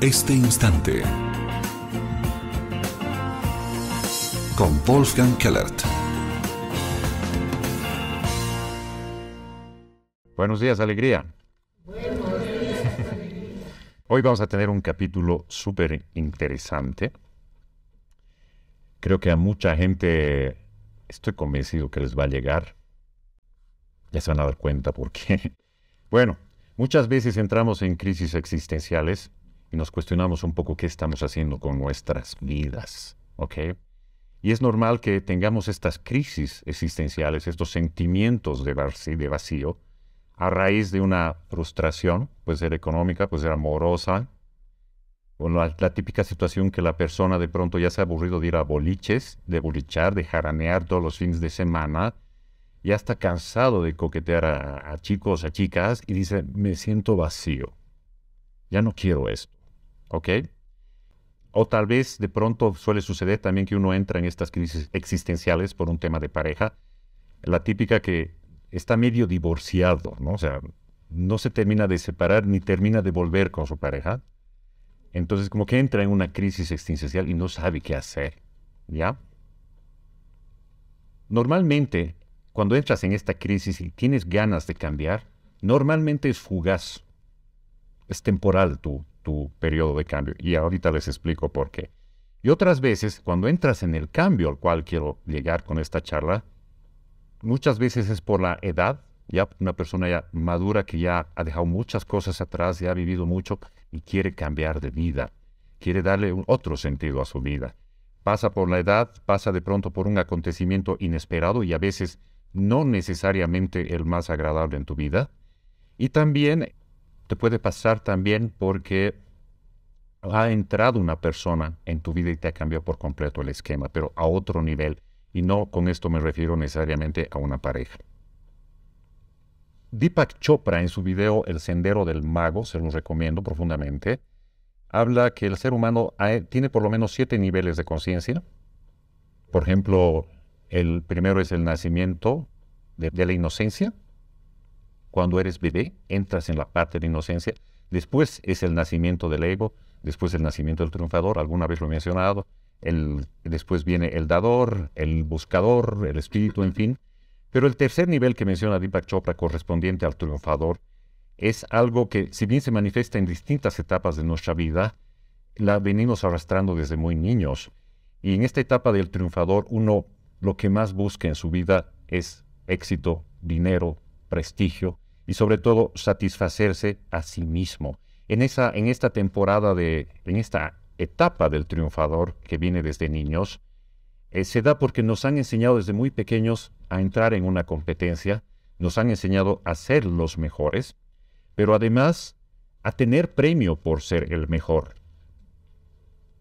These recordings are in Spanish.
este instante. Con Wolfgang Kellert. Buenos días, alegría. Buenos días, Hoy vamos a tener un capítulo súper interesante. Creo que a mucha gente estoy convencido que les va a llegar. Ya se van a dar cuenta por qué. Bueno, muchas veces entramos en crisis existenciales y nos cuestionamos un poco qué estamos haciendo con nuestras vidas. ¿Ok? Y es normal que tengamos estas crisis existenciales, estos sentimientos de, vacío, a raíz de una frustración, puede ser económica, puede ser amorosa, o la, típica situación que la persona de pronto ya se ha aburrido de ir a boliches, de bolichar, de jaranear todos los fines de semana, ya está cansado de coquetear a chicos, a chicas, y dice, me siento vacío, ya no quiero esto. ¿ok? O tal vez de pronto suele suceder también que uno entra en estas crisis existenciales por un tema de pareja. La típica que está medio divorciado, ¿no? O sea, no se termina de separar ni termina de volver con su pareja. Entonces como que entra en una crisis existencial y no sabe qué hacer, ¿ya? Normalmente, cuando entras en esta crisis y tienes ganas de cambiar, normalmente es fugaz, es temporal tú, tu periodo de cambio. Y ahorita les explico por qué. Y otras veces, cuando entras en el cambio al cual quiero llegar con esta charla, muchas veces es por la edad, ya una persona ya madura que ya ha dejado muchas cosas atrás, ya ha vivido mucho y quiere cambiar de vida, quiere darle otro sentido a su vida. Pasa por la edad, pasa de pronto por un acontecimiento inesperado y a veces no necesariamente el más agradable en tu vida. Y también te puede pasar también porque ha entrado una persona en tu vida y te ha cambiado por completo el esquema, pero a otro nivel. Y no con esto me refiero necesariamente a una pareja. Deepak Chopra en su video El Sendero del Mago, se los recomiendo profundamente, habla que el ser humano tiene por lo menos siete niveles de conciencia. Por ejemplo, el primero es el nacimiento de la inocencia, cuando eres bebé, entras en la parte de inocencia. Después es el nacimiento del ego, después el nacimiento del triunfador, alguna vez lo he mencionado. después viene el dador, el buscador, el espíritu, en fin. Pero el tercer nivel que menciona Deepak Chopra correspondiente al triunfador es algo que, si bien se manifiesta en distintas etapas de nuestra vida, la venimos arrastrando desde muy niños. Y en esta etapa del triunfador, uno lo que más busca en su vida es éxito, dinero, prestigio, y sobre todo satisfacerse a sí mismo. En, esa, en esta temporada, de, en esta etapa del triunfador que viene desde niños, eh, se da porque nos han enseñado desde muy pequeños a entrar en una competencia, nos han enseñado a ser los mejores, pero además a tener premio por ser el mejor.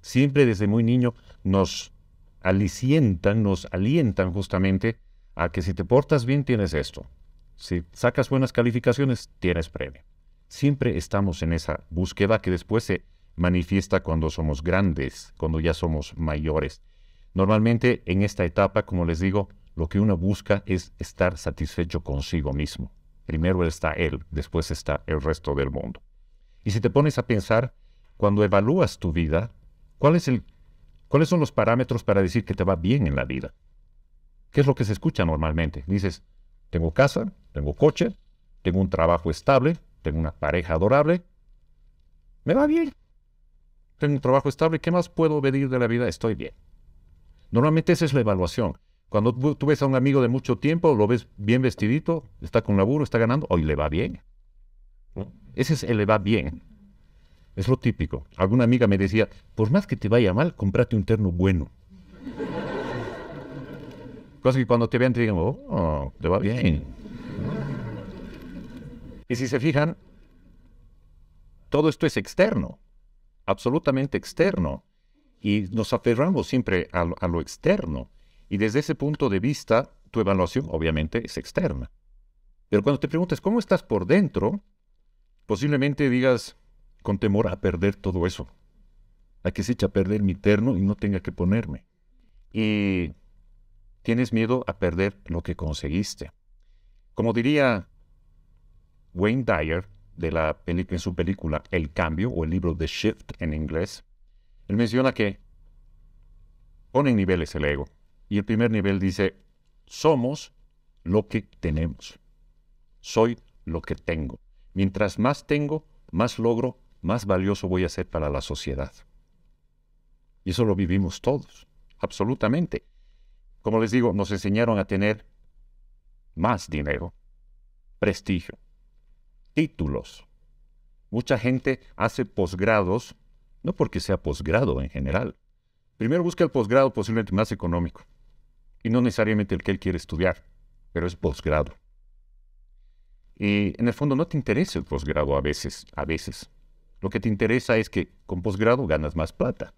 Siempre desde muy niño nos alientan nos alientan justamente a que si te portas bien tienes esto, si sacas buenas calificaciones, tienes premio. Siempre estamos en esa búsqueda que después se manifiesta cuando somos grandes, cuando ya somos mayores. Normalmente en esta etapa, como les digo, lo que uno busca es estar satisfecho consigo mismo. Primero está él, después está el resto del mundo. Y si te pones a pensar, cuando evalúas tu vida, ¿cuáles son los parámetros para decir que te va bien en la vida? ¿Qué es lo que se escucha normalmente? Dices, tengo casa, tengo coche, tengo un trabajo estable, tengo una pareja adorable. Me va bien. Tengo un trabajo estable. ¿Qué más puedo pedir de la vida? Estoy bien. Normalmente esa es la evaluación. Cuando tú ves a un amigo de mucho tiempo, lo ves bien vestidito, está con laburo, está ganando, hoy le va bien. Ese es el le va bien. Es lo típico. Alguna amiga me decía, por más que te vaya mal, comprate un terno bueno. Cosa que cuando te vean te digan, oh, te va bien. Y si se fijan, todo esto es externo, absolutamente externo. Y nos aferramos siempre a lo, externo. Y desde ese punto de vista, tu evaluación obviamente es externa. Pero cuando te preguntas cómo estás por dentro, posiblemente digas con temor a perder todo eso, a que se echa a perder mi terno y no tenga que ponerme. Y tienes miedo a perder lo que conseguiste. Como diría Wayne Dyer, de la en su película El Cambio o el libro The Shift en inglés, él menciona que ponen niveles el ego. Y el primer nivel dice, somos lo que tenemos. Soy lo que tengo. Mientras más tengo, más logro, más valioso voy a ser para la sociedad. Y eso lo vivimos todos, absolutamente. Como les digo, nos enseñaron a tener más dinero, prestigio, títulos. Mucha gente hace posgrados, no porque sea posgrado en general. Primero busca el posgrado posiblemente más económico y no necesariamente el que él quiere estudiar, pero es posgrado. Y en el fondo no te interesa el posgrado a veces, a veces. Lo que te interesa es que con posgrado ganas más plata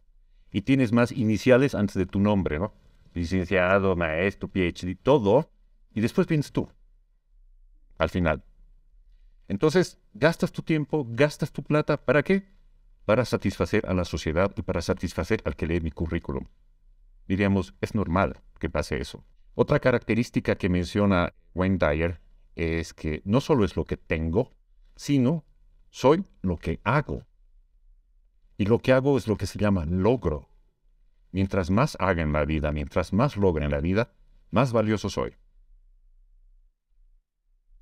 y tienes más iniciales antes de tu nombre, ¿no? Licenciado, maestro, PhD, todo. Y después vienes tú, al final. Entonces, gastas tu tiempo, gastas tu plata, ¿para qué? Para satisfacer a la sociedad y para satisfacer al que lee mi currículum. Diríamos, es normal que pase eso. Otra característica que menciona Wayne Dyer es que no solo es lo que tengo, sino soy lo que hago. Y lo que hago es lo que se llama logro. Mientras más haga en la vida, mientras más logre en la vida, más valioso soy.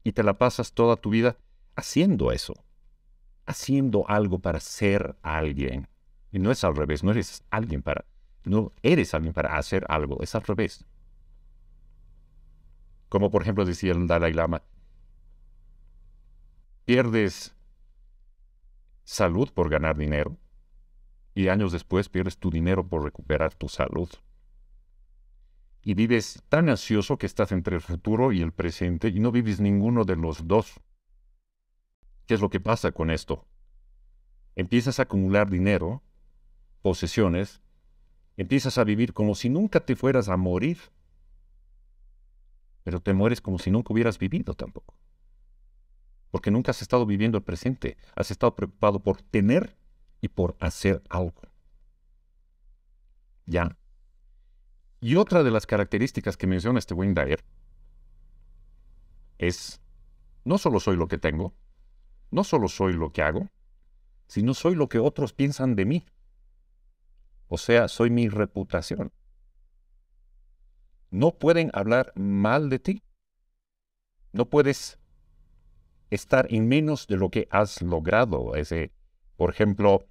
Y te la pasas toda tu vida haciendo eso, haciendo algo para ser alguien. Y no es al revés, no eres alguien para, no eres alguien para hacer algo, es al revés. Como por ejemplo decía el Dalai Lama, pierdes salud por ganar dinero y años después pierdes tu dinero por recuperar tu salud. Y vives tan ansioso que estás entre el futuro y el presente y no vives ninguno de los dos. ¿Qué es lo que pasa con esto? Empiezas a acumular dinero, posesiones, empiezas a vivir como si nunca te fueras a morir, pero te mueres como si nunca hubieras vivido tampoco. Porque nunca has estado viviendo el presente, has estado preocupado por tener y por hacer algo. ¿Ya? Y otra de las características que menciona este Wayne Dyer es, no solo soy lo que tengo, no solo soy lo que hago, sino soy lo que otros piensan de mí. O sea, soy mi reputación. No pueden hablar mal de ti. No puedes estar en menos de lo que has logrado. Ese, por ejemplo,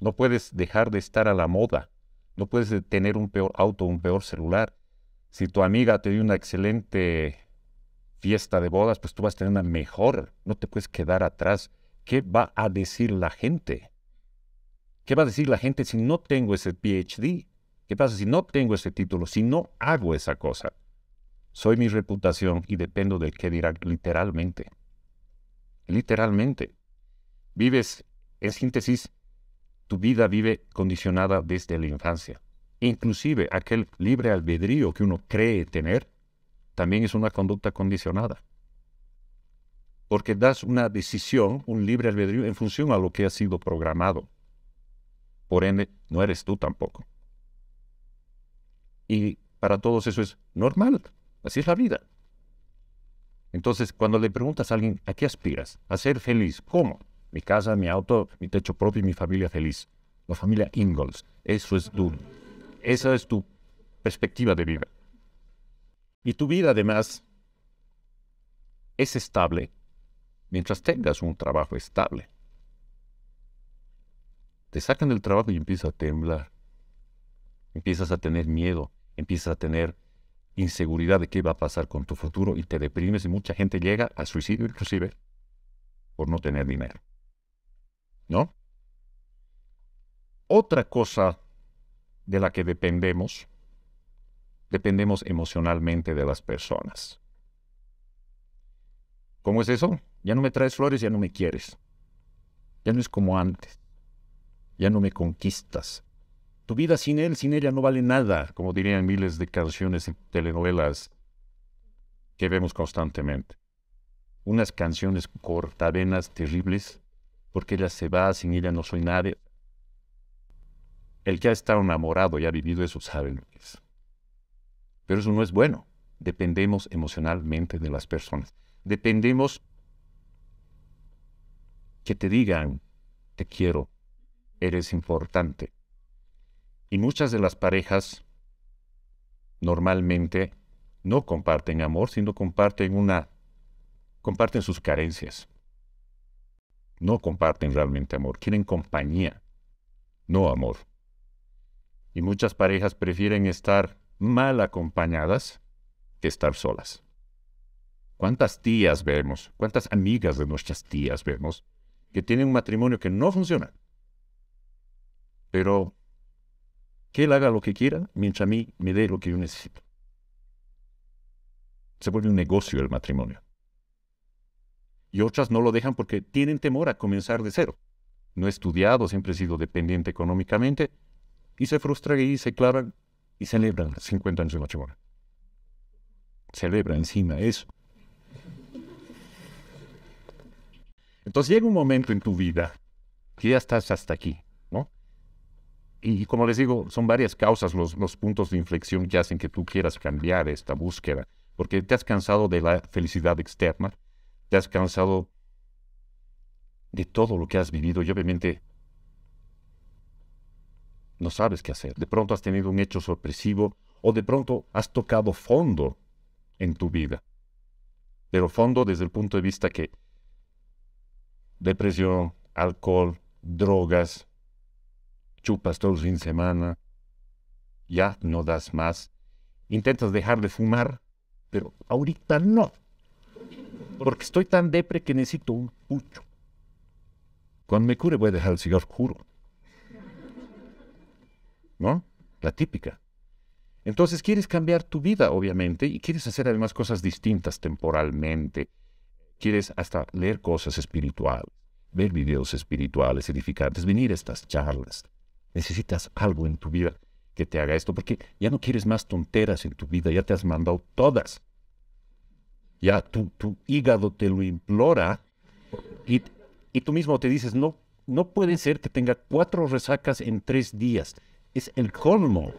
no puedes dejar de estar a la moda. No puedes tener un peor auto, un peor celular. Si tu amiga te dio una excelente fiesta de bodas, pues tú vas a tener una mejor, no te puedes quedar atrás. ¿Qué va a decir la gente? ¿Qué va a decir la gente si no tengo ese PhD? ¿Qué pasa si no tengo ese título, si no hago esa cosa? Soy mi reputación y dependo de qué dirá literalmente. Literalmente. Vives, en síntesis, tu vida vive condicionada desde la infancia. Inclusive aquel libre albedrío que uno cree tener también es una conducta condicionada. Porque das una decisión, un libre albedrío, en función a lo que ha sido programado. Por ende, no eres tú tampoco. Y para todos eso es normal. Así es la vida. Entonces, cuando le preguntas a alguien, ¿a qué aspiras? A ser feliz. ¿Cómo? Mi casa, mi auto, mi techo propio y mi familia feliz. La familia Ingalls. Eso es tú. esa es tu perspectiva de vida. Y tu vida además es estable mientras tengas un trabajo estable. Te sacan del trabajo y empiezas a temblar. Empiezas a tener miedo, empiezas a tener inseguridad de qué va a pasar con tu futuro y te deprimes y mucha gente llega al suicidio inclusive por no tener dinero. ¿No? Otra cosa de la que dependemos dependemos emocionalmente de las personas. ¿Cómo es eso? Ya no me traes flores, ya no me quieres. Ya no es como antes. Ya no me conquistas. Tu vida sin él, sin ella no vale nada, como dirían miles de canciones y telenovelas que vemos constantemente. Unas canciones cortavenas terribles, porque ella se va, sin ella no soy nadie. El que ha estado enamorado y ha vivido eso sabe pero eso no es bueno. Dependemos emocionalmente de las personas. Dependemos que te digan, te quiero, eres importante. Y muchas de las parejas normalmente no comparten amor, sino comparten una comparten sus carencias. No comparten realmente amor, quieren compañía, no amor. Y muchas parejas prefieren estar mal acompañadas que estar solas. ¿Cuántas tías vemos, cuántas amigas de nuestras tías vemos que tienen un matrimonio que no funciona? Pero que él haga lo que quiera mientras a mí me dé lo que yo necesito. Se vuelve un negocio el matrimonio. Y otras no lo dejan porque tienen temor a comenzar de cero. No he estudiado, siempre he sido dependiente económicamente y se frustran y se clavan y celebran 50 años de matrimonio. Celebra encima eso. Entonces llega un momento en tu vida que ya estás hasta aquí, ¿no? Y, como les digo, son varias causas los, los puntos de inflexión que hacen que tú quieras cambiar esta búsqueda, porque te has cansado de la felicidad externa, te has cansado de todo lo que has vivido y obviamente no sabes qué hacer. De pronto has tenido un hecho sorpresivo o de pronto has tocado fondo en tu vida. Pero fondo desde el punto de vista que depresión, alcohol, drogas, chupas todos fin de semana, ya no das más. Intentas dejar de fumar, pero ahorita no. Porque estoy tan depre que necesito un pucho. Cuando me cure voy a dejar el cigarro juro. ¿no? La típica. Entonces quieres cambiar tu vida, obviamente, y quieres hacer además cosas distintas temporalmente. Quieres hasta leer cosas espirituales, ver videos espirituales edificantes, venir a estas charlas. Necesitas algo en tu vida que te haga esto, porque ya no quieres más tonteras en tu vida, ya te has mandado todas. Ya tu, tu hígado te lo implora y, tú mismo te dices, no, no puede ser que tenga cuatro resacas en tres días es el colmo.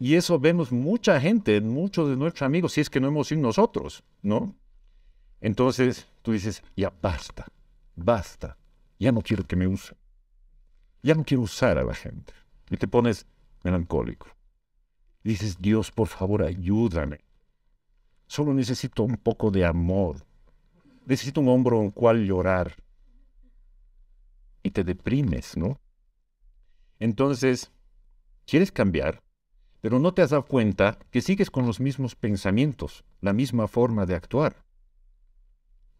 Y eso vemos mucha gente, muchos de nuestros amigos, si es que no hemos sido nosotros, ¿no? Entonces tú dices, ya basta, basta, ya no quiero que me usen, ya no quiero usar a la gente. Y te pones melancólico. Dices, Dios, por favor, ayúdame. Solo necesito un poco de amor. Necesito un hombro en cual llorar. Y te deprimes, ¿no? Entonces, quieres cambiar, pero no te has dado cuenta que sigues con los mismos pensamientos, la misma forma de actuar.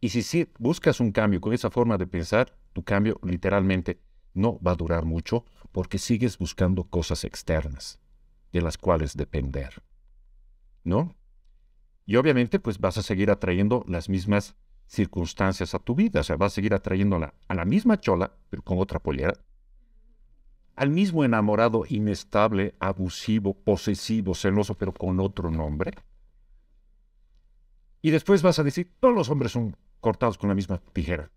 Y si, si buscas un cambio con esa forma de pensar, tu cambio literalmente no va a durar mucho porque sigues buscando cosas externas de las cuales depender. ¿No? Y obviamente pues vas a seguir atrayendo las mismas circunstancias a tu vida, o sea, vas a seguir atrayéndola a la misma chola, pero con otra pollera, al mismo enamorado inestable, abusivo, posesivo, celoso, pero con otro nombre. Y después vas a decir, todos los hombres son cortados con la misma tijera.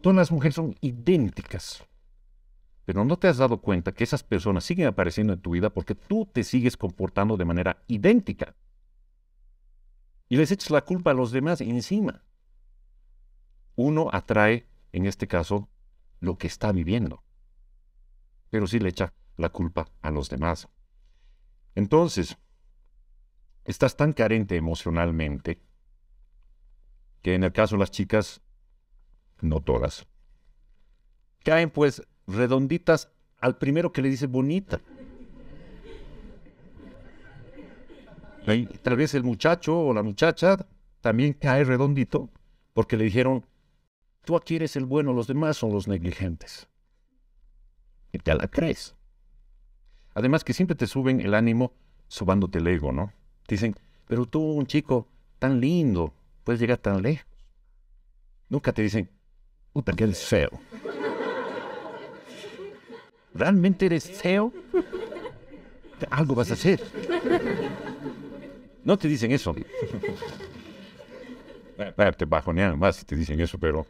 Todas las mujeres son idénticas. Pero no te has dado cuenta que esas personas siguen apareciendo en tu vida porque tú te sigues comportando de manera idéntica. Y les echas la culpa a los demás encima. Uno atrae, en este caso, lo que está viviendo pero sí le echa la culpa a los demás. Entonces, estás tan carente emocionalmente que en el caso de las chicas, no todas, caen pues redonditas al primero que le dice bonita. tal vez el muchacho o la muchacha también cae redondito porque le dijeron, tú aquí eres el bueno, los demás son los negligentes y te la crees. Además que siempre te suben el ánimo subándote el ego, ¿no? dicen, pero tú, un chico tan lindo, puedes llegar tan lejos. Nunca te dicen, puta, que eres feo. ¿Realmente eres feo? Algo vas a hacer. No te dicen eso. te bajonean más si te dicen eso, pero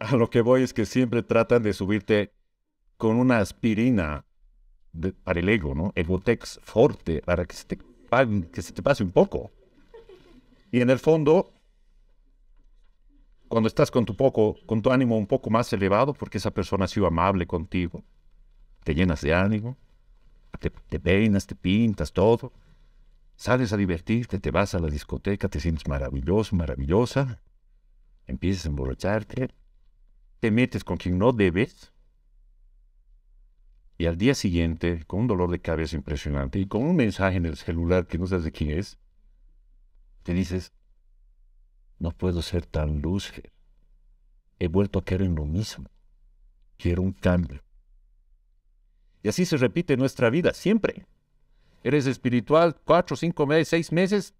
a lo que voy es que siempre tratan de subirte con una aspirina para el ego, ¿no? botex fuerte para que se, te, pase un poco. Y en el fondo, cuando estás con tu, poco, con tu ánimo un poco más elevado, porque esa persona ha sido amable contigo, te llenas de ánimo, te, te peinas, te pintas, todo, sales a divertirte, te vas a la discoteca, te sientes maravilloso, maravillosa, empiezas a emborracharte, te metes con quien no debes, y al día siguiente, con un dolor de cabeza impresionante y con un mensaje en el celular que no sabes de quién es, te dices, no puedo ser tan lúcido. He vuelto a querer en lo mismo. Quiero un cambio. Y así se repite nuestra vida, siempre. Eres espiritual cuatro, cinco meses, seis meses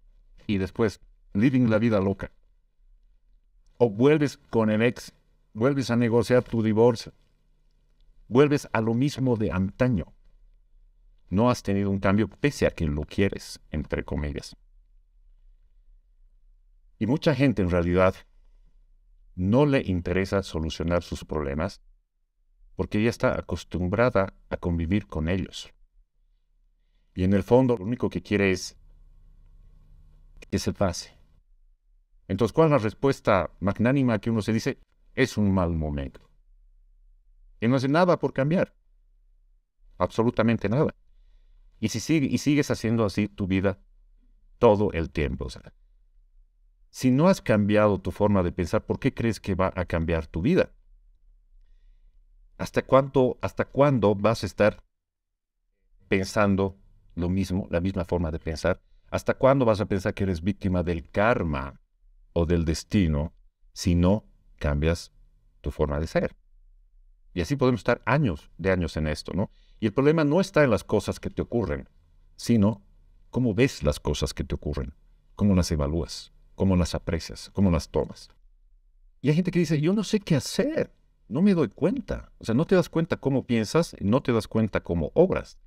y después living la vida loca. O vuelves con el ex, vuelves a negociar tu divorcio, vuelves a lo mismo de antaño. No has tenido un cambio pese a que lo quieres, entre comillas. Y mucha gente en realidad no le interesa solucionar sus problemas porque ya está acostumbrada a convivir con ellos. Y en el fondo lo único que quiere es que se pase. Entonces, ¿cuál es la respuesta magnánima que uno se dice? Es un mal momento. Y no hace nada por cambiar. Absolutamente nada. Y si y sigues haciendo así tu vida todo el tiempo, sea, si no has cambiado tu forma de pensar, ¿por qué crees que va a cambiar tu vida? ¿Hasta hasta cuándo vas a estar pensando lo mismo, la misma forma de pensar? ¿Hasta cuándo vas a pensar que eres víctima del karma o del destino si no cambias tu forma de ser? Y así podemos estar años de años en esto, ¿no? Y el problema no está en las cosas que te ocurren, sino cómo ves las cosas que te ocurren, cómo las evalúas, cómo las aprecias, cómo las tomas. Y hay gente que dice, yo no sé qué hacer, no me doy cuenta. O sea, no te das cuenta cómo piensas, no te das cuenta cómo obras.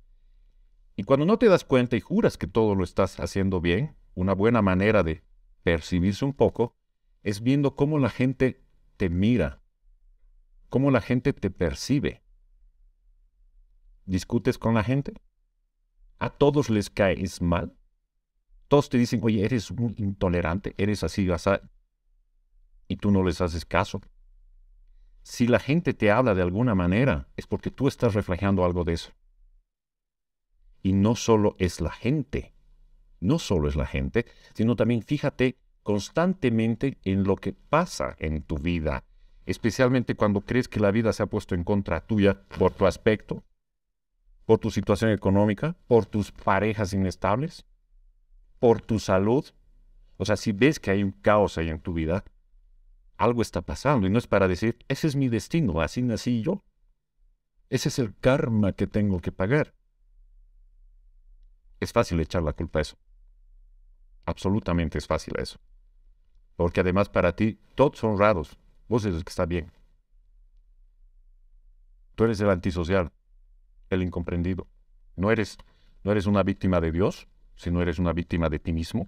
Y cuando no te das cuenta y juras que todo lo estás haciendo bien, una buena manera de percibirse un poco es viendo cómo la gente te mira, cómo la gente te percibe. ¿Discutes con la gente? ¿A todos les caes mal? Todos te dicen, oye, eres muy intolerante, eres así, así, y tú no les haces caso. Si la gente te habla de alguna manera, es porque tú estás reflejando algo de eso. Y no solo es la gente, no solo es la gente, sino también fíjate constantemente en lo que pasa en tu vida, especialmente cuando crees que la vida se ha puesto en contra tuya por tu aspecto, por tu situación económica, por tus parejas inestables, por tu salud. O sea, si ves que hay un caos ahí en tu vida, algo está pasando y no es para decir, ese es mi destino, así nací yo. Ese es el karma que tengo que pagar. Es fácil echar la culpa a eso. Absolutamente es fácil eso. Porque además para ti todos son raros, Vos eres el que está bien. Tú eres el antisocial, el incomprendido. No eres, no eres una víctima de Dios, sino eres una víctima de ti mismo.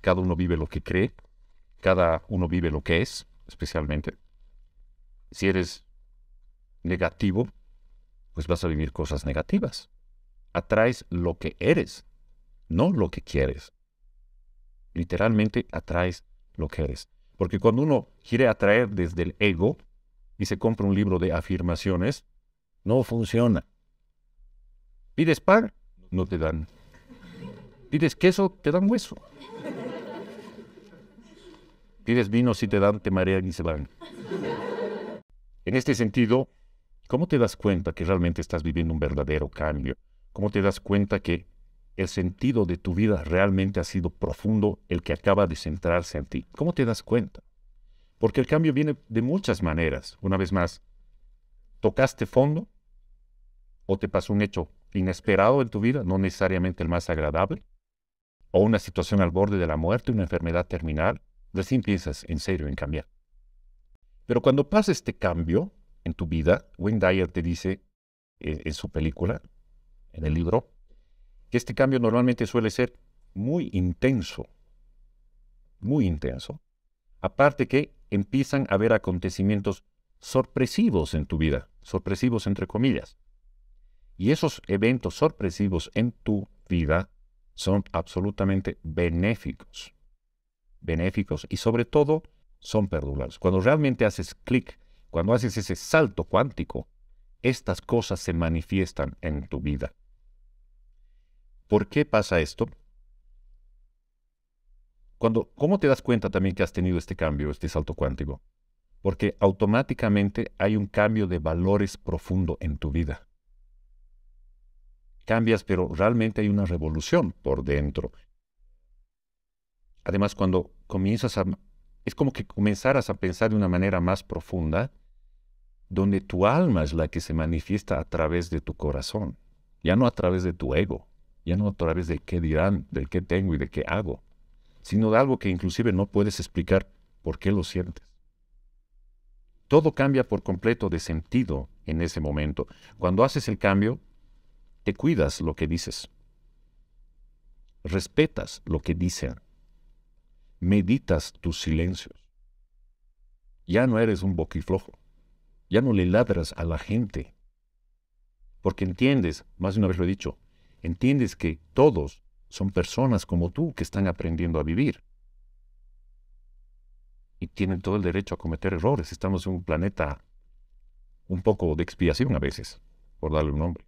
Cada uno vive lo que cree, cada uno vive lo que es, especialmente. Si eres negativo, pues vas a vivir cosas negativas. Atraes lo que eres, no lo que quieres. Literalmente atraes lo que eres. Porque cuando uno quiere atraer desde el ego y se compra un libro de afirmaciones, no funciona. Pides pan, no te dan. Pides queso, te dan hueso. Pides vino, si te dan, te marean y se van. En este sentido, ¿cómo te das cuenta que realmente estás viviendo un verdadero cambio? ¿Cómo te das cuenta que el sentido de tu vida realmente ha sido profundo, el que acaba de centrarse en ti. ¿Cómo te das cuenta? Porque el cambio viene de muchas maneras. Una vez más, ¿tocaste fondo? ¿O te pasó un hecho inesperado en tu vida, no necesariamente el más agradable? ¿O una situación al borde de la muerte, una enfermedad terminal? Recién piensas en serio en cambiar. Pero cuando pasa este cambio en tu vida, Wayne Dyer te dice eh, en su película, en el libro, que este cambio normalmente suele ser muy intenso, muy intenso. Aparte que empiezan a haber acontecimientos sorpresivos en tu vida, sorpresivos entre comillas. Y esos eventos sorpresivos en tu vida son absolutamente benéficos, benéficos y sobre todo son perdurables. Cuando realmente haces clic, cuando haces ese salto cuántico, estas cosas se manifiestan en tu vida. ¿Por qué pasa esto? Cuando, ¿Cómo te das cuenta también que has tenido este cambio, este salto cuántico? Porque automáticamente hay un cambio de valores profundo en tu vida. Cambias, pero realmente hay una revolución por dentro. Además, cuando comienzas a... Es como que comenzaras a pensar de una manera más profunda, donde tu alma es la que se manifiesta a través de tu corazón, ya no a través de tu ego ya no a través de qué dirán, del qué tengo y de qué hago, sino de algo que inclusive no puedes explicar por qué lo sientes. Todo cambia por completo de sentido en ese momento. Cuando haces el cambio, te cuidas lo que dices. Respetas lo que dicen. Meditas tus silencios. Ya no eres un boquiflojo. Ya no le ladras a la gente. Porque entiendes, más de una vez lo he dicho, entiendes que todos son personas como tú que están aprendiendo a vivir. Y tienen todo el derecho a cometer errores. Estamos en un planeta un poco de expiación a veces, por darle un nombre.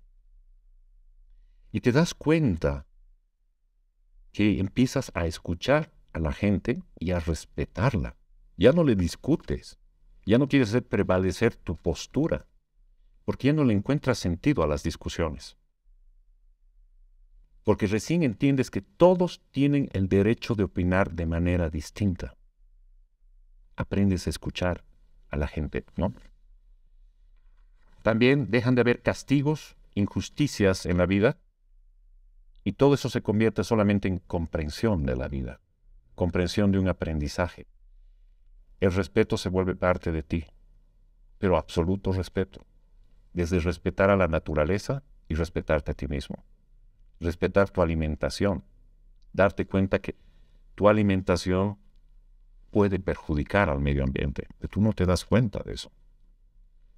Y te das cuenta que empiezas a escuchar a la gente y a respetarla. Ya no le discutes, ya no quieres hacer prevalecer tu postura, porque ya no le encuentras sentido a las discusiones porque recién entiendes que todos tienen el derecho de opinar de manera distinta. Aprendes a escuchar a la gente, ¿no? También dejan de haber castigos, injusticias en la vida, y todo eso se convierte solamente en comprensión de la vida, comprensión de un aprendizaje. El respeto se vuelve parte de ti, pero absoluto respeto, desde respetar a la naturaleza y respetarte a ti mismo respetar tu alimentación, darte cuenta que tu alimentación puede perjudicar al medio ambiente, pero tú no te das cuenta de eso.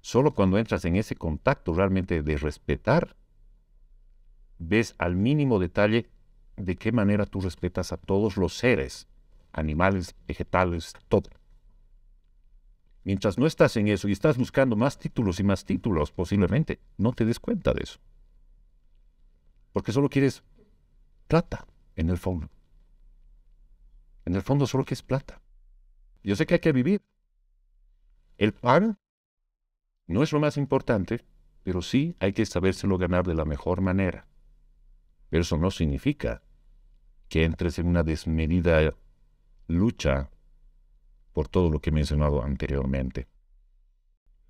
Solo cuando entras en ese contacto realmente de respetar, ves al mínimo detalle de qué manera tú respetas a todos los seres, animales, vegetales, todo. Mientras no estás en eso y estás buscando más títulos y más títulos posiblemente, no te des cuenta de eso. Porque solo quieres plata en el fondo. En el fondo solo quieres plata. Yo sé que hay que vivir. El pan no es lo más importante, pero sí hay que sabérselo ganar de la mejor manera. Pero eso no significa que entres en una desmedida lucha por todo lo que he mencionado anteriormente.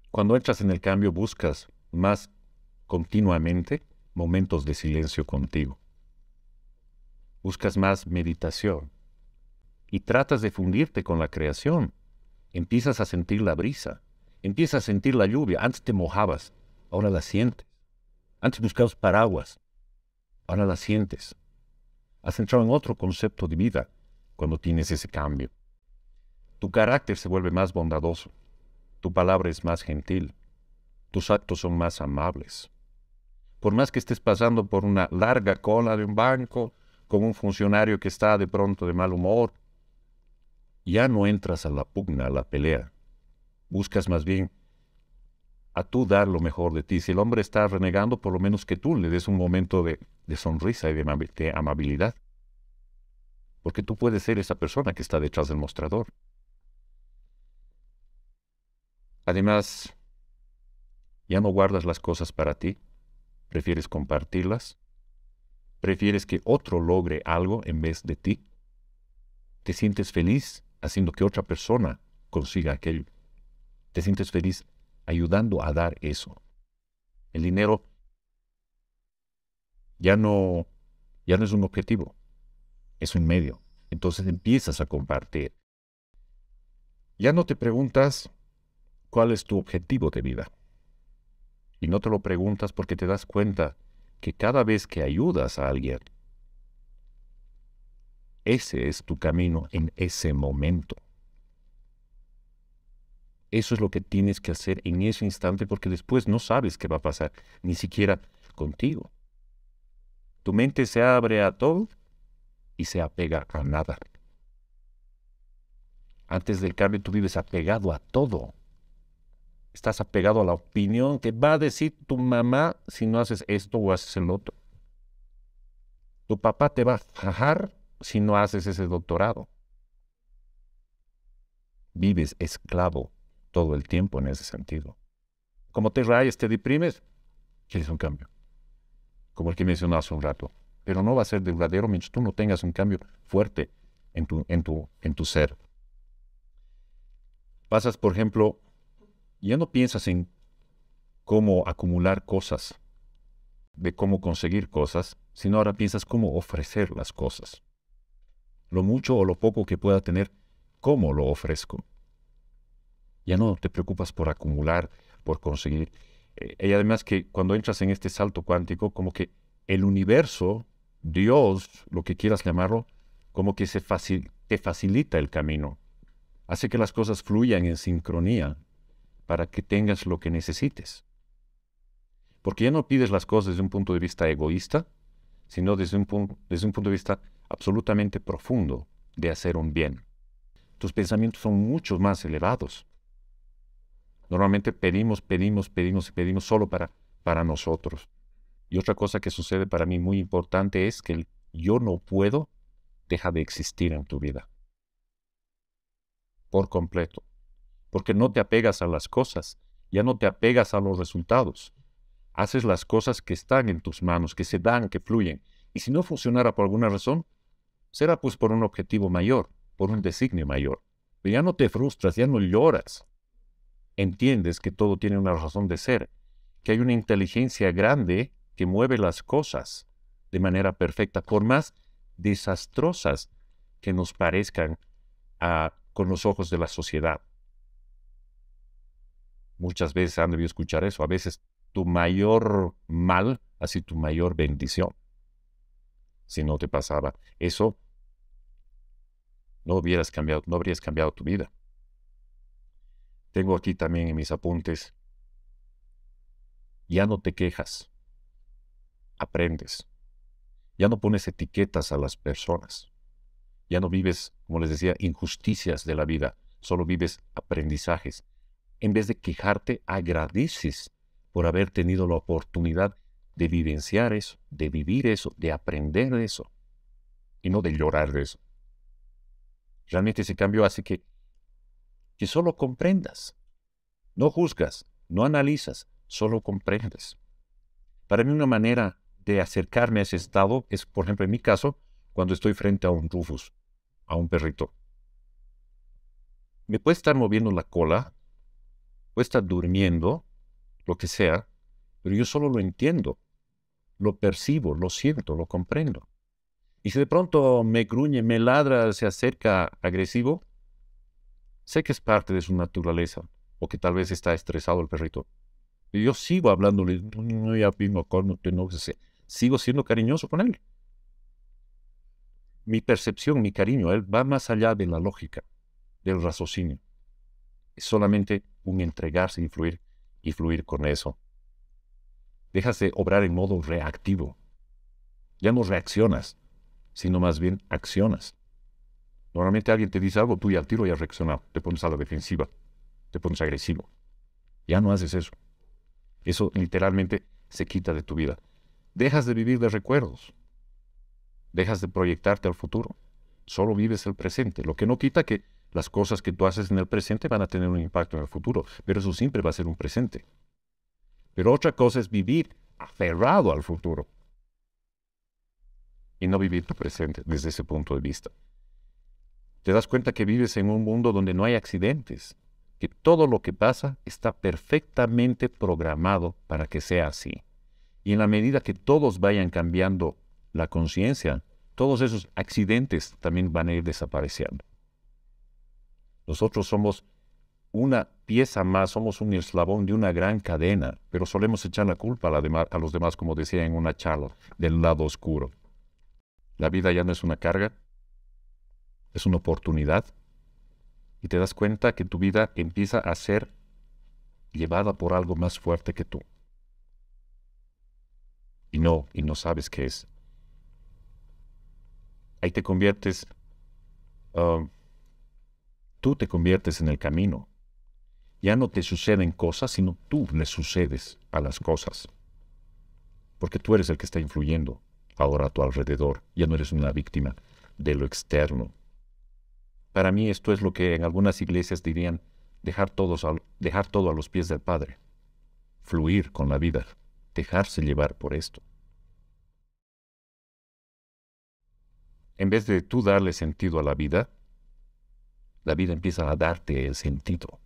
Cuando entras en el cambio buscas más continuamente momentos de silencio contigo. Buscas más meditación y tratas de fundirte con la creación. Empiezas a sentir la brisa, empiezas a sentir la lluvia. Antes te mojabas, ahora la sientes. Antes buscabas paraguas, ahora la sientes. Has entrado en otro concepto de vida cuando tienes ese cambio. Tu carácter se vuelve más bondadoso, tu palabra es más gentil, tus actos son más amables por más que estés pasando por una larga cola de un banco, con un funcionario que está de pronto de mal humor, ya no entras a la pugna, a la pelea. Buscas más bien a tú dar lo mejor de ti. Si el hombre está renegando, por lo menos que tú le des un momento de, sonrisa y de amabilidad. Porque tú puedes ser esa persona que está detrás del mostrador. Además, ya no guardas las cosas para ti, ¿Prefieres compartirlas? ¿Prefieres que otro logre algo en vez de ti? ¿Te sientes feliz haciendo que otra persona consiga aquello? ¿Te sientes feliz ayudando a dar eso? El dinero ya no, ya no es un objetivo, es un medio. Entonces empiezas a compartir. Ya no te preguntas cuál es tu objetivo de vida. Y no te lo preguntas porque te das cuenta que cada vez que ayudas a alguien, ese es tu camino en ese momento. Eso es lo que tienes que hacer en ese instante porque después no sabes qué va a pasar, ni siquiera contigo. Tu mente se abre a todo y se apega a nada. Antes del cambio tú vives apegado a todo estás apegado a la opinión que va a decir tu mamá si no haces esto o haces el otro. Tu papá te va a fajar si no haces ese doctorado. Vives esclavo todo el tiempo en ese sentido. Como te rayas, te deprimes, quieres un cambio. Como el que mencionó hace un rato. Pero no va a ser verdadero mientras tú no tengas un cambio fuerte en tu, en tu, en tu ser. Pasas, por ejemplo, ya no piensas en cómo acumular cosas, de cómo conseguir cosas, sino ahora piensas cómo ofrecer las cosas. Lo mucho o lo poco que pueda tener, cómo lo ofrezco. Ya no te preocupas por acumular, por conseguir. Eh, y además que cuando entras en este salto cuántico, como que el universo, Dios, lo que quieras llamarlo, como que se te facilita el camino. Hace que las cosas fluyan en sincronía para que tengas lo que necesites. Porque ya no pides las cosas desde un punto de vista egoísta, sino desde un, desde un punto de vista absolutamente profundo de hacer un bien. Tus pensamientos son mucho más elevados. Normalmente pedimos, pedimos, pedimos y pedimos solo para, para nosotros. Y otra cosa que sucede para mí muy importante es que el yo no puedo deja de existir en tu vida. Por completo porque no te apegas a las cosas, ya no te apegas a los resultados. Haces las cosas que están en tus manos, que se dan, que fluyen. Y si no funcionara por alguna razón, será pues por un objetivo mayor, por un designio mayor. Pero ya no te frustras, ya no lloras. Entiendes que todo tiene una razón de ser, que hay una inteligencia grande que mueve las cosas de manera perfecta, por más desastrosas que nos parezcan ah, con los ojos de la sociedad. Muchas veces han debido escuchar eso. A veces tu mayor mal ha sido tu mayor bendición. Si no te pasaba eso, no hubieras cambiado, no habrías cambiado tu vida. Tengo aquí también en mis apuntes, ya no te quejas, aprendes, ya no pones etiquetas a las personas, ya no vives, como les decía, injusticias de la vida, solo vives aprendizajes, en vez de quejarte, agradeces por haber tenido la oportunidad de vivenciar eso, de vivir eso, de aprender eso, y no de llorar de eso. Realmente ese cambio hace que, que solo comprendas, no juzgas, no analizas, solo comprendes. Para mí una manera de acercarme a ese estado es, por ejemplo, en mi caso, cuando estoy frente a un rufus, a un perrito. Me puede estar moviendo la cola está durmiendo, lo que sea, pero yo solo lo entiendo, lo percibo, lo siento, lo comprendo. Y si de pronto me gruñe, me ladra, se acerca agresivo, sé que es parte de su naturaleza, o que tal vez está estresado el perrito. Y yo sigo hablándole, no, ya no sigo siendo cariñoso con él. Mi percepción, mi cariño, él va más allá de la lógica, del raciocinio. Es solamente un entregarse y fluir, y fluir con eso. Dejas de obrar en modo reactivo. Ya no reaccionas, sino más bien accionas. Normalmente alguien te dice algo, tú ya al tiro ya has reaccionado, te pones a la defensiva, te pones agresivo. Ya no haces eso. Eso literalmente se quita de tu vida. Dejas de vivir de recuerdos. Dejas de proyectarte al futuro. Solo vives el presente, lo que no quita que las cosas que tú haces en el presente van a tener un impacto en el futuro, pero eso siempre va a ser un presente. Pero otra cosa es vivir aferrado al futuro y no vivir tu presente desde ese punto de vista. Te das cuenta que vives en un mundo donde no hay accidentes, que todo lo que pasa está perfectamente programado para que sea así. Y en la medida que todos vayan cambiando la conciencia, todos esos accidentes también van a ir desapareciendo. Nosotros somos una pieza más, somos un eslabón de una gran cadena, pero solemos echar la culpa a, los demás, como decía en una charla, del lado oscuro. La vida ya no es una carga, es una oportunidad. Y te das cuenta que tu vida empieza a ser llevada por algo más fuerte que tú. Y no, y no sabes qué es. Ahí te conviertes um, tú te conviertes en el camino. Ya no te suceden cosas, sino tú le sucedes a las cosas. Porque tú eres el que está influyendo ahora a tu alrededor. Ya no eres una víctima de lo externo. Para mí esto es lo que en algunas iglesias dirían dejar, dejar todo a los pies del Padre. Fluir con la vida. Dejarse llevar por esto. En vez de tú darle sentido a la vida, la vida empieza a darte el sentido.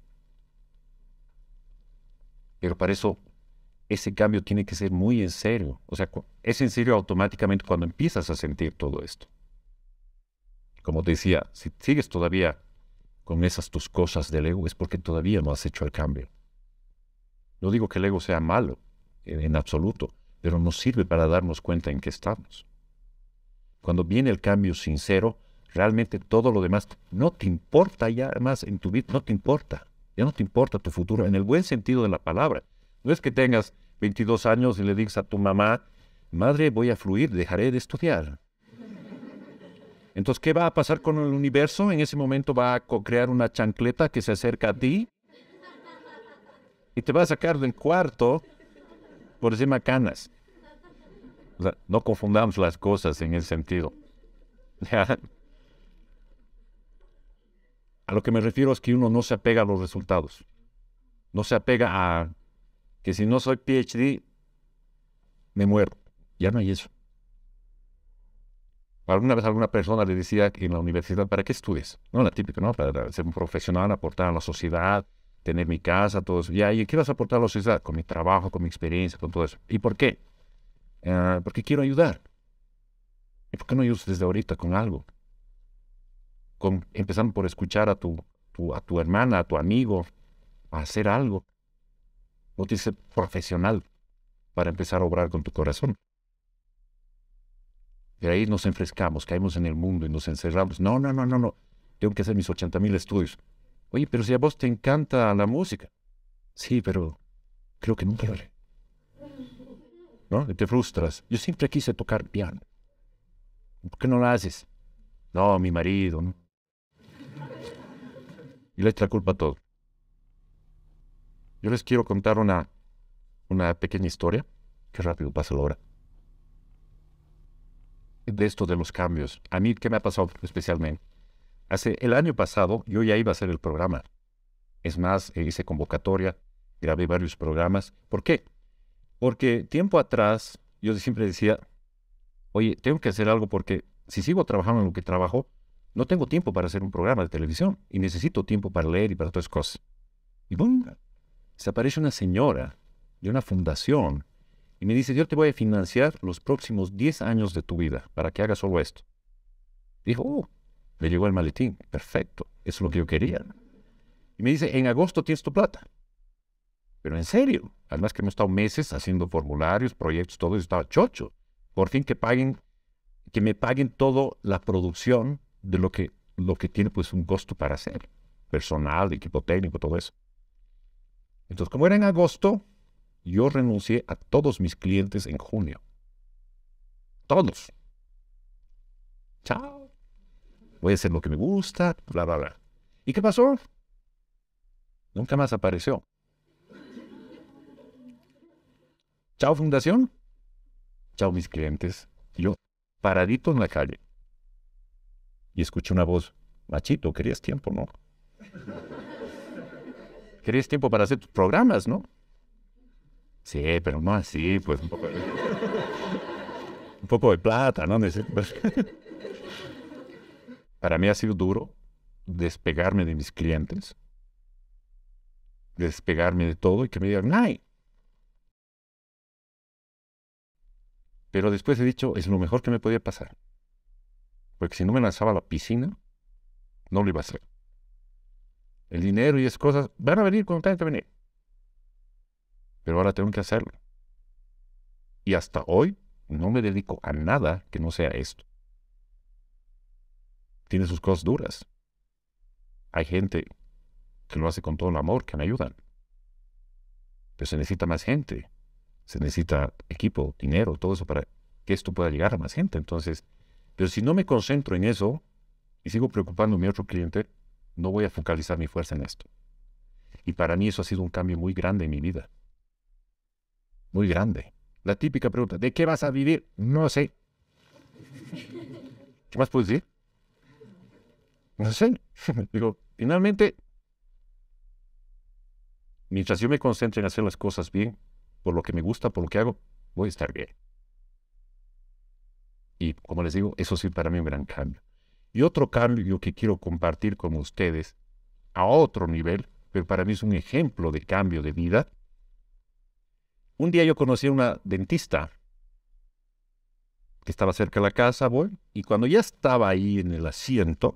Pero para eso, ese cambio tiene que ser muy en serio. O sea, es en serio automáticamente cuando empiezas a sentir todo esto. Como decía, si sigues todavía con esas tus cosas del ego, es porque todavía no has hecho el cambio. No digo que el ego sea malo, eh, en absoluto, pero nos sirve para darnos cuenta en qué estamos. Cuando viene el cambio sincero, realmente todo lo demás no te importa ya más en tu vida, no te importa, ya no te importa tu futuro, en el buen sentido de la palabra. No es que tengas 22 años y le digas a tu mamá, madre, voy a fluir, dejaré de estudiar. Entonces, ¿qué va a pasar con el universo? En ese momento va a crear una chancleta que se acerca a ti y te va a sacar del cuarto por encima canas. O sea, no confundamos las cosas en ese sentido. A lo que me refiero es que uno no se apega a los resultados. No se apega a que si no soy PhD, me muero. Ya no hay eso. Alguna vez alguna persona le decía en la universidad, ¿para qué estudias? No, la típica, ¿no? Para ser un profesional, aportar a la sociedad, tener mi casa, todo eso. Ya, ¿y qué vas a aportar a la sociedad? Con mi trabajo, con mi experiencia, con todo eso. ¿Y por qué? Ah, porque quiero ayudar. ¿Y por qué no ayudas desde ahorita con algo? empezando por escuchar a tu, a tu hermana, a tu amigo, a hacer algo. No tienes que profesional para empezar a obrar con tu corazón. De ahí nos enfrescamos, caemos en el mundo y nos encerramos. No, no, no, no, no. Tengo que hacer mis 80 mil estudios. Oye, pero si a vos te encanta la música. Sí, pero creo que nunca ¿No? Y te frustras. Yo siempre quise tocar piano. ¿Por qué no lo haces? No, mi marido, ¿no? y le echa la culpa a todo. Yo les quiero contar una, una pequeña historia. Qué rápido pasa la hora. De esto de los cambios. A mí, ¿qué me ha pasado especialmente? Hace el año pasado yo ya iba a hacer el programa. Es más, eh, hice convocatoria, grabé varios programas. ¿Por qué? Porque tiempo atrás yo siempre decía, oye, tengo que hacer algo porque si sigo trabajando en lo que trabajo, no tengo tiempo para hacer un programa de televisión y necesito tiempo para leer y para otras cosas. Y boom, se aparece una señora de una fundación y me dice, yo te voy a financiar los próximos 10 años de tu vida para que hagas solo esto. Dijo, oh, me llegó el maletín, perfecto, es lo que yo quería. Y me dice, en agosto tienes tu plata. Pero en serio, además que he estado meses haciendo formularios, proyectos, todo y estaba chocho. Por fin que paguen, que me paguen toda la producción de lo que, lo que tiene pues un costo para hacer, personal, equipo técnico, todo eso. Entonces, como era en agosto, yo renuncié a todos mis clientes en junio. Todos. Chao. Voy a hacer lo que me gusta, bla, bla, bla. ¿Y qué pasó? Nunca más apareció. Chao fundación. Chao mis clientes. Yo paradito en la calle y escuché una voz, machito, querías tiempo, ¿no? Querías tiempo para hacer tus programas, ¿no? Sí, pero no así, pues un poco de, un poco de plata, ¿no? para mí ha sido duro despegarme de mis clientes, despegarme de todo y que me digan, ¡ay! Pero después he dicho, es lo mejor que me podía pasar. Porque si no me lanzaba a la piscina, no lo iba a hacer. El dinero y esas cosas van a venir cuando tengan que venir. Pero ahora tengo que hacerlo. Y hasta hoy no me dedico a nada que no sea esto. Tiene sus cosas duras. Hay gente que lo hace con todo el amor, que me ayudan. Pero se necesita más gente. Se necesita equipo, dinero, todo eso para que esto pueda llegar a más gente. Entonces, pero si no me concentro en eso y sigo preocupando a mi otro cliente, no voy a focalizar mi fuerza en esto. Y para mí eso ha sido un cambio muy grande en mi vida. Muy grande. La típica pregunta, ¿de qué vas a vivir? No sé. ¿Qué más puedo decir? No sé. Digo, finalmente, mientras yo me concentre en hacer las cosas bien, por lo que me gusta, por lo que hago, voy a estar bien. Y como les digo, eso sí para mí un gran cambio. Y otro cambio que quiero compartir con ustedes a otro nivel, pero para mí es un ejemplo de cambio de vida. Un día yo conocí a una dentista que estaba cerca de la casa, y cuando ya estaba ahí en el asiento,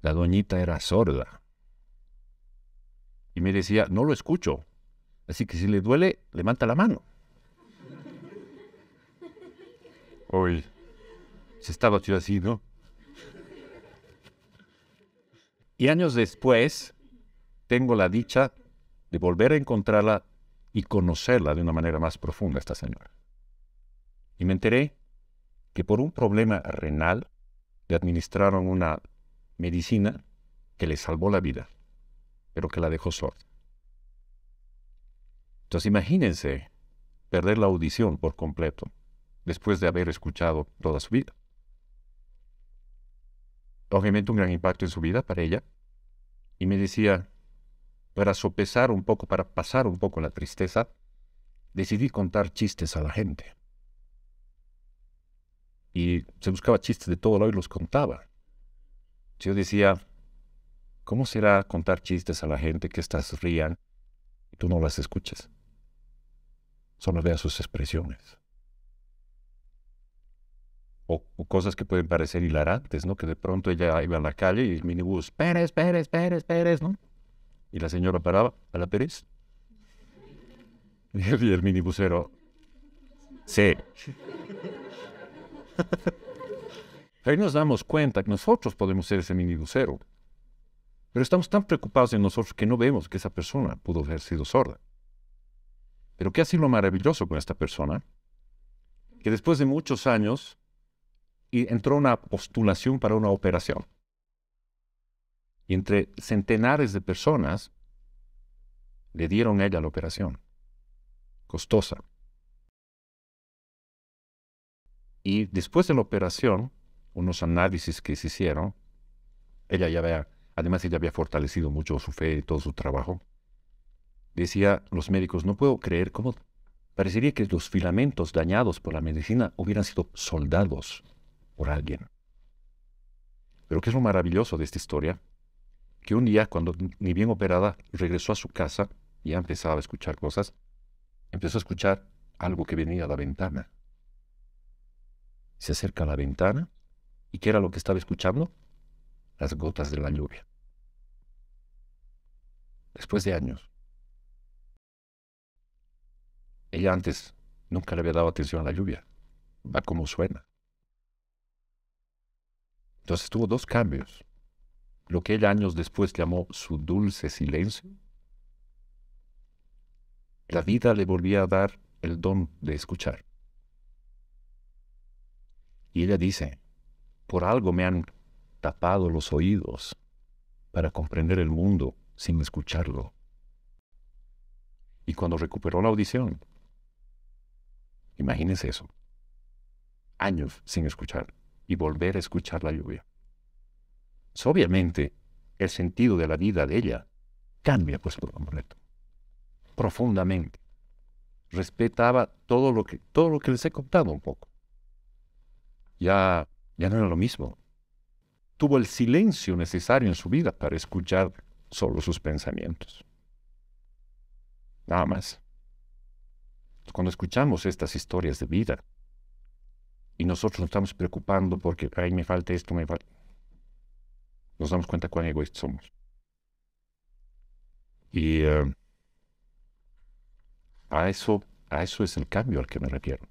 la doñita era sorda. Y me decía, no lo escucho. Así que si le duele, levanta la mano. Hoy se estaba así, ¿no? Y años después, tengo la dicha de volver a encontrarla y conocerla de una manera más profunda, esta señora. Y me enteré que por un problema renal le administraron una medicina que le salvó la vida, pero que la dejó sorda. Entonces imagínense perder la audición por completo después de haber escuchado toda su vida. Obviamente un gran impacto en su vida para ella. Y me decía, para sopesar un poco, para pasar un poco la tristeza, decidí contar chistes a la gente. Y se buscaba chistes de todo lado y los contaba. Yo decía, ¿cómo será contar chistes a la gente que estas rían y tú no las escuchas? Solo veas sus expresiones o, cosas que pueden parecer hilarantes, ¿no? Que de pronto ella iba a la calle y el minibús, Pérez, Pérez, Pérez, Pérez, ¿no? Y la señora paraba, ¿a la Pérez? Y el minibusero, sí. Ahí nos damos cuenta que nosotros podemos ser ese minibusero. Pero estamos tan preocupados en nosotros que no vemos que esa persona pudo haber sido sorda. Pero ¿qué ha sido lo maravilloso con esta persona? Que después de muchos años y entró una postulación para una operación. Y entre centenares de personas le dieron a ella la operación, costosa. Y después de la operación, unos análisis que se hicieron, ella ya había, además ella había fortalecido mucho su fe y todo su trabajo, decía los médicos, no puedo creer cómo parecería que los filamentos dañados por la medicina hubieran sido soldados por alguien. Pero que es lo maravilloso de esta historia, que un día, cuando ni bien operada regresó a su casa, ya empezaba a escuchar cosas, empezó a escuchar algo que venía a la ventana. Se acerca a la ventana y ¿qué era lo que estaba escuchando? Las gotas de la lluvia. Después de años. Ella antes nunca le había dado atención a la lluvia. Va como suena. Entonces tuvo dos cambios. Lo que él años después llamó su dulce silencio. La vida le volvía a dar el don de escuchar. Y ella dice, por algo me han tapado los oídos para comprender el mundo sin escucharlo. Y cuando recuperó la audición, imagínense eso, años sin escuchar y volver a escuchar la lluvia. obviamente, el sentido de la vida de ella cambia pues por completo, profundamente. Respetaba todo lo que, todo lo que les he contado un poco. Ya, ya no era lo mismo. Tuvo el silencio necesario en su vida para escuchar solo sus pensamientos. Nada más. Cuando escuchamos estas historias de vida, y nosotros nos estamos preocupando porque, ahí me falta esto, me falta... Nos damos cuenta cuán egoístas somos. Y eh, a, eso, a eso es el cambio al que me refiero.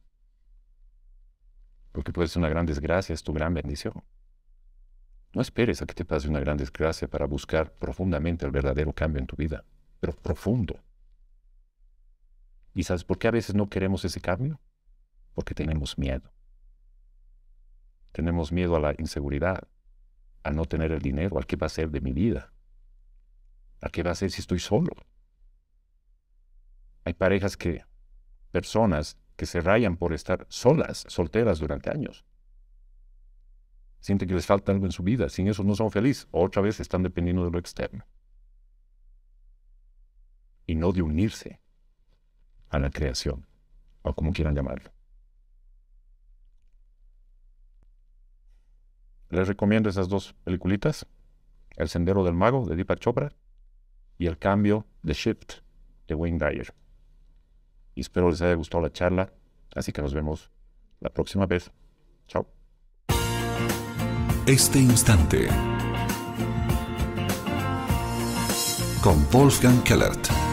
Porque puede ser una gran desgracia, es tu gran bendición. No esperes a que te pase una gran desgracia para buscar profundamente el verdadero cambio en tu vida, pero profundo. ¿Y sabes por qué a veces no queremos ese cambio? Porque tenemos miedo. Tenemos miedo a la inseguridad, a no tener el dinero, al qué va a ser de mi vida, ¿A qué va a ser si estoy solo. Hay parejas que, personas que se rayan por estar solas, solteras durante años. Sienten que les falta algo en su vida, sin eso no son felices. Otra vez están dependiendo de lo externo. Y no de unirse a la creación, o como quieran llamarlo. Les recomiendo esas dos peliculitas, El Sendero del Mago de Deepak Chopra y El Cambio de Shift de Wayne Dyer. Y espero les haya gustado la charla, así que nos vemos la próxima vez. Chao. Este instante con Wolfgang Kellert.